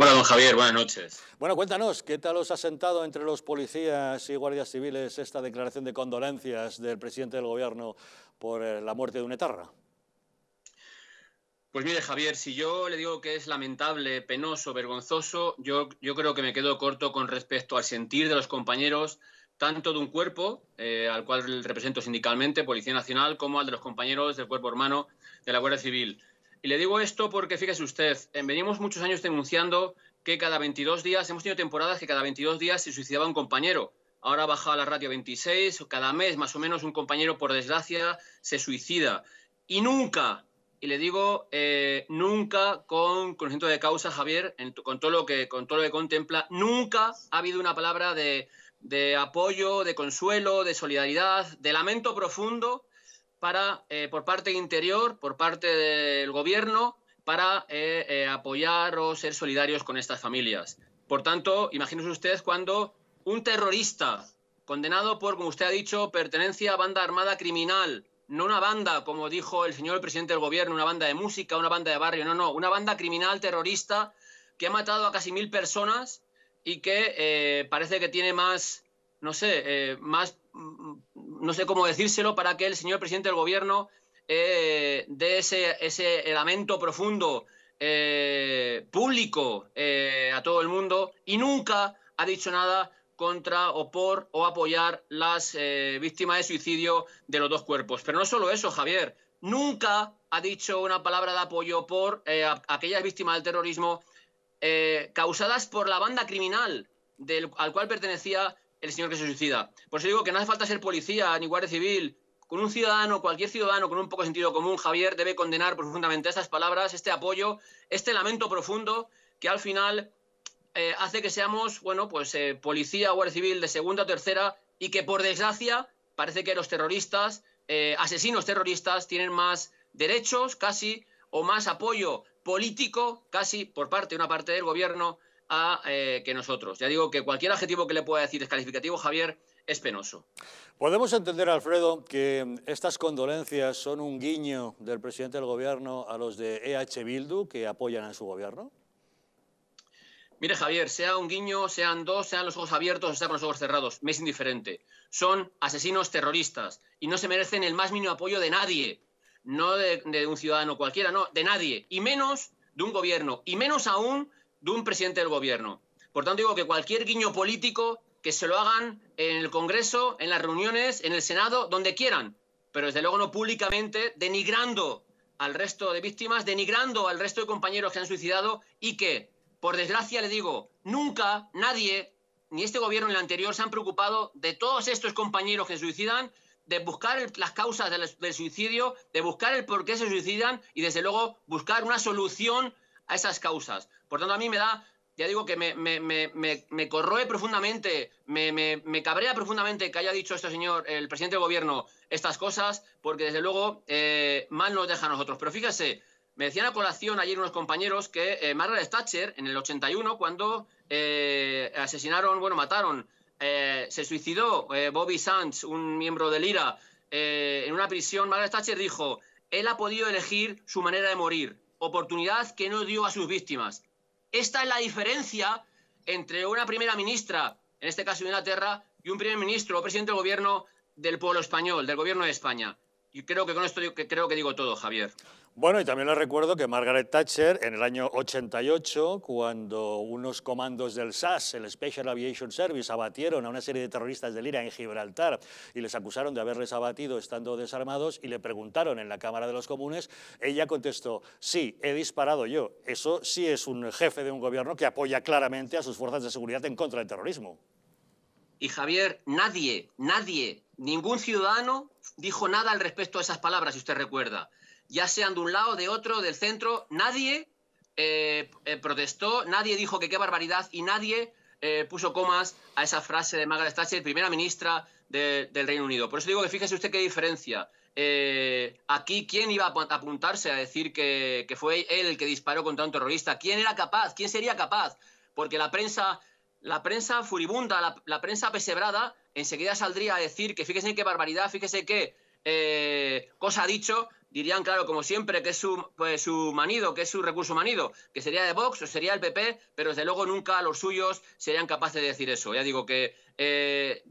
Hola, don Javier, buenas noches. Bueno, cuéntanos, ¿qué tal os ha sentado entre los policías y guardias civiles esta declaración de condolencias del presidente del gobierno por eh, la muerte de un etarra? Pues mire, Javier, si yo le digo que es lamentable, penoso, vergonzoso, yo, creo que me quedo corto con respecto al sentir de los compañeros, tanto de un cuerpo, eh, al cual represento sindicalmente, Policía Nacional, como al de los compañeros del cuerpo hermano de la Guardia Civil. Y le digo esto porque fíjese usted, eh, venimos muchos años denunciando que cada 22 días, hemos tenido temporadas que cada 22 días se suicidaba un compañero. Ahora baja la ratio 26, cada mes más o menos un compañero, por desgracia, se suicida. Y nunca, y le digo, eh, nunca con conocimiento de causa, Javier, con, todo lo que, con todo contempla, nunca ha habido una palabra de, de apoyo, de consuelo, de solidaridad, de lamento profundo para, eh, por parte interior, por parte del gobierno, para eh, eh, apoyar o ser solidarios con estas familias. Por tanto, imagínense ustedes cuando un terrorista condenado por, como usted ha dicho, pertenencia a banda armada criminal, no una banda, como dijo el señor presidente del gobierno, una banda de música, una banda de barrio, no, no, una banda criminal terrorista que ha matado a casi mil personas y que parece que tiene más, no sé, más mm, no sé cómo decírselo, para que el señor presidente del gobierno eh, dé ese, lamento profundo eh, público eh, a todo el mundo y nunca ha dicho nada contra o por o apoyar las víctimas de suicidio de los dos cuerpos. Pero no solo eso, Javier, nunca ha dicho una palabra de apoyo por aquellas víctimas del terrorismo causadas por la banda criminal al cual pertenecía el señor que se suicida. Por eso digo que no hace falta ser policía ni guardia civil. Con un ciudadano, cualquier ciudadano con un poco de sentido común, Javier debe condenar profundamente estas palabras, este apoyo, este lamento profundo que al final eh, hace que seamos, bueno, pues eh, policía, guardia civil de segunda o tercera y que por desgracia parece que los terroristas, eh, asesinos terroristas, tienen más derechos casi o más apoyo político casi por parte de una parte del gobierno a eh, que nosotros. Ya digo que cualquier adjetivo que le pueda decir es Javier, es penoso. Podemos entender, Alfredo, que estas condolencias son un guiño del presidente del gobierno a los de EH Bildu que apoyan a su gobierno. Mire, Javier, sea un guiño, sean dos, sean los ojos abiertos o sean los ojos cerrados, me es indiferente. Son asesinos terroristas y no se merecen el más mínimo apoyo de nadie. No de, de un ciudadano cualquiera, no, de nadie. Y menos de un gobierno. Y menos aún de un presidente del gobierno. Por tanto, digo que cualquier guiño político que se lo hagan en el Congreso, en las reuniones, en el Senado, donde quieran, pero desde luego no públicamente, denigrando al resto de víctimas, denigrando al resto de compañeros que han suicidado y que, por desgracia, le digo, nunca nadie, ni este gobierno ni el anterior, se han preocupado de todos estos compañeros que suicidan, de buscar las causas del, del suicidio, de buscar el por qué se suicidan y, desde luego, buscar una solución a esas causas. Por tanto, a mí me da, ya digo que me, corroe profundamente, me, cabrea profundamente que haya dicho este señor, el presidente del gobierno, estas cosas, porque desde luego eh, mal nos deja a nosotros. Pero fíjese, me decían a colación ayer unos compañeros que eh, Margaret Thatcher, en el 81, cuando eh, asesinaron, bueno, mataron, se suicidó Bobby Sands, un miembro del IRA, en una prisión, Margaret Thatcher dijo, él ha podido elegir su manera de morir oportunidad que no dio a sus víctimas. Esta es la diferencia entre una primera ministra, en este caso de Inglaterra, y un primer ministro o presidente del gobierno del pueblo español, del gobierno de España. Y creo que con esto digo, creo que digo todo, Javier. Bueno, y también le recuerdo que Margaret Thatcher, en el año 88, cuando unos comandos del SAS, el Special Aviation Service, abatieron a una serie de terroristas del IRA en Gibraltar y les acusaron de haberles abatido estando desarmados y le preguntaron en la Cámara de los Comunes, ella contestó, sí, he disparado yo. Eso sí es un jefe de un gobierno que apoya claramente a sus fuerzas de seguridad en contra del terrorismo. Y Javier, nadie, nadie Ningún ciudadano dijo nada al respecto a esas palabras, si usted recuerda. Ya sean de un lado, de otro, del centro, nadie eh, eh, protestó, nadie dijo que qué barbaridad y nadie eh, puso comas a esa frase de Margaret Thatcher, primera ministra del Reino Unido. Por eso digo que fíjese usted qué diferencia. aquí, ¿quién iba a apuntarse a decir que, fue él el que disparó contra un terrorista? ¿Quién era capaz? ¿Quién sería capaz? Porque la prensa, la prensa furibunda, la prensa pesebrada, enseguida saldría a decir que fíjese qué barbaridad, fíjese qué eh, cosa ha dicho, dirían, claro, como siempre, que es pues, su, manido, que es su recurso manido, que sería de Vox o sería el PP, pero desde luego nunca los suyos serían capaces de decir eso. Ya digo que eh,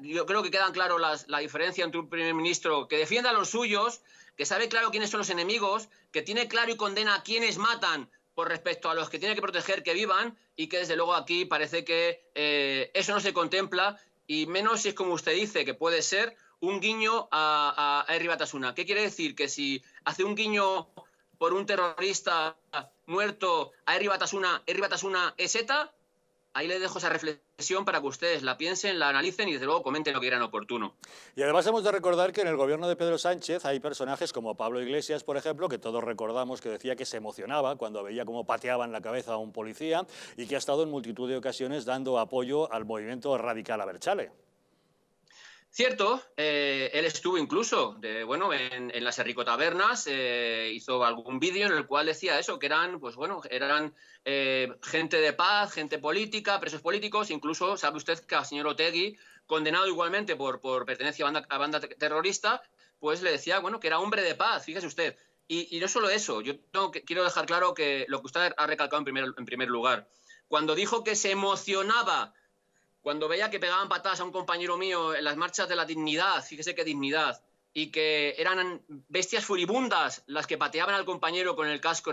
yo creo que quedan claro las, la diferencia entre un primer ministro que defienda a los suyos, que sabe claro quiénes son los enemigos, que tiene claro y condena a quienes matan por respecto a los que tiene que proteger que vivan y que desde luego aquí parece que eh, eso no se contempla y menos si es como usted dice, que puede ser un guiño a, a, Batasuna. ¿Qué quiere decir? Que si hace un guiño por un terrorista muerto a Herri Batasuna, Herri Batasuna es ETA, ahí le dejo esa reflexión para que ustedes la piensen, la analicen y desde luego comenten lo que quieran oportuno. Y además hemos de recordar que en el gobierno de Pedro Sánchez hay personajes como Pablo Iglesias, por ejemplo, que todos recordamos que decía que se emocionaba cuando veía cómo pateaban la cabeza a un policía y que ha estado en multitud de ocasiones dando apoyo al movimiento radical a Berchale. Cierto, eh, él estuvo incluso, de, bueno, en, las errico Tabernas, eh, hizo algún vídeo en el cual decía eso, que eran, pues bueno, eran eh, gente de paz, gente política, presos políticos, incluso sabe usted que al señor Otegui, condenado igualmente por, por pertenencia a banda, terrorista, pues le decía, bueno, que era hombre de paz, fíjese usted. Y, no solo eso, yo quiero dejar claro que lo que usted ha recalcado en en primer lugar, cuando dijo que se emocionaba cuando veía que pegaban patadas a un compañero mío en las marchas de la dignidad, fíjese qué dignidad, y que eran bestias furibundas las que pateaban al compañero con el casco,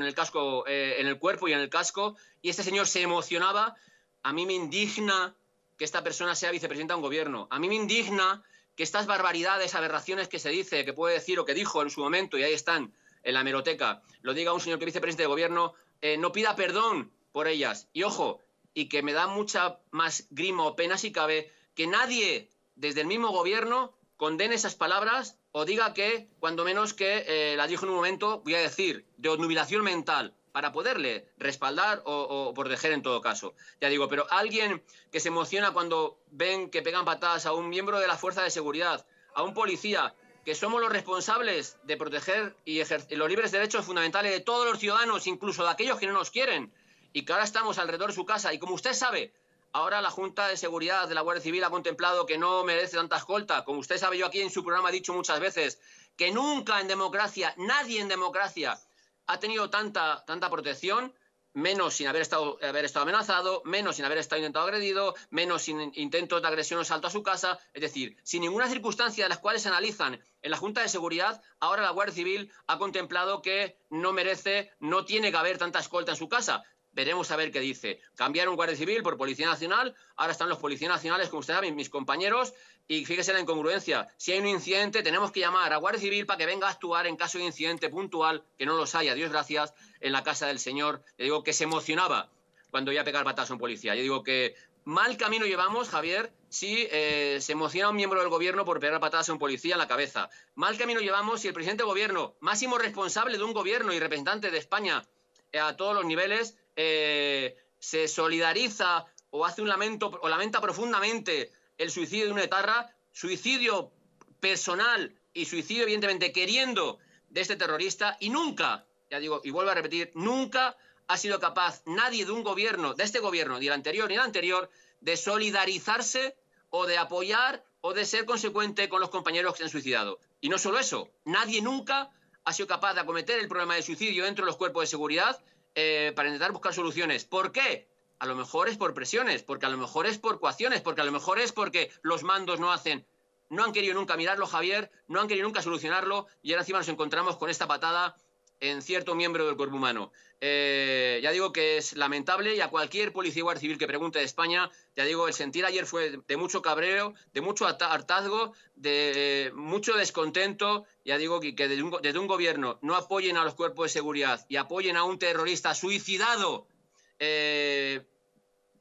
eh, en el cuerpo y en el casco, y este señor se emocionaba, a mí me indigna que esta persona sea vicepresidenta de un gobierno. A mí me indigna que estas barbaridades, aberraciones que se dice, que puede decir o que dijo en su momento, y ahí están, en la hemeroteca, lo diga un señor que es vicepresidente de gobierno, eh, no pida perdón por ellas. Y ojo, y que me da mucha más grima o pena si cabe que nadie desde el mismo gobierno condene esas palabras o diga que, cuando menos que las eh, la dijo en un momento, voy a decir, de obnubilación mental, para poderle respaldar o, proteger en todo caso. Ya digo, pero alguien que se emociona cuando ven que pegan patadas a un miembro de la fuerza de seguridad, a un policía, que somos los responsables de proteger y los libres derechos fundamentales de todos los ciudadanos, incluso de aquellos que no nos quieren, y que ahora estamos alrededor de su casa. Y como usted sabe, ahora la Junta de Seguridad de la Guardia Civil ha contemplado que no merece tanta escolta. Como usted sabe, yo aquí en su programa he dicho muchas veces que nunca en democracia, nadie en democracia ha tenido tanta, tanta protección, menos sin haber estado, haber estado amenazado, menos sin haber estado intentado agredido, menos sin intentos de agresión o salto a su casa. Es decir, sin ninguna circunstancia de las cuales se analizan en la Junta de Seguridad, ahora la Guardia Civil ha contemplado que no merece, no tiene que haber tanta escolta en su casa veremos a ver qué dice. Cambiaron Guardia Civil por Policía Nacional, ahora están los Policías Nacionales, como ustedes saben, mis compañeros, y fíjese la incongruencia. Si hay un incidente, tenemos que llamar a Guardia Civil para que venga a actuar en caso de incidente puntual, que no los haya, Dios gracias, en la casa del señor, le digo que se emocionaba cuando iba a pegar patadas a un policía. Yo digo que mal camino llevamos, Javier, si eh, se emociona un miembro del gobierno por pegar patadas a un policía en la cabeza. Mal camino llevamos si el presidente del gobierno, máximo responsable de un gobierno y representante de España eh, a todos los niveles, eh, se solidariza o hace un lamento o lamenta profundamente el suicidio de una etarra, suicidio personal y suicidio, evidentemente, queriendo de este terrorista, y nunca, ya digo, y vuelvo a repetir, nunca ha sido capaz nadie de un gobierno, de este gobierno, ni el anterior ni el anterior, de solidarizarse o de apoyar o de ser consecuente con los compañeros que se han suicidado. Y no solo eso, nadie nunca ha sido capaz de acometer el problema del suicidio dentro de los cuerpos de seguridad eh, para intentar buscar soluciones. ¿Por qué? A lo mejor es por presiones, porque a lo mejor es por coacciones, porque a lo mejor es porque los mandos no hacen. No han querido nunca mirarlo, Javier, no han querido nunca solucionarlo y ahora encima nos encontramos con esta patada en cierto miembro del cuerpo humano. Eh, ya digo que es lamentable y a cualquier policía o civil que pregunte de España, ya digo, el sentir ayer fue de mucho cabreo, de mucho hartazgo, de mucho descontento. Ya digo que, desde, un, gobierno no apoyen a los cuerpos de seguridad y apoyen a un terrorista suicidado eh,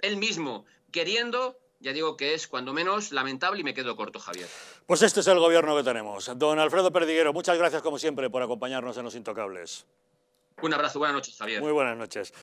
él mismo, queriendo, ya digo que es cuando menos lamentable y me quedo corto, Javier. Pues este es el gobierno que tenemos. Don Alfredo Perdiguero, muchas gracias como siempre por acompañarnos en Los Intocables. Un abrazo, buenas noches, Javier. Muy buenas noches.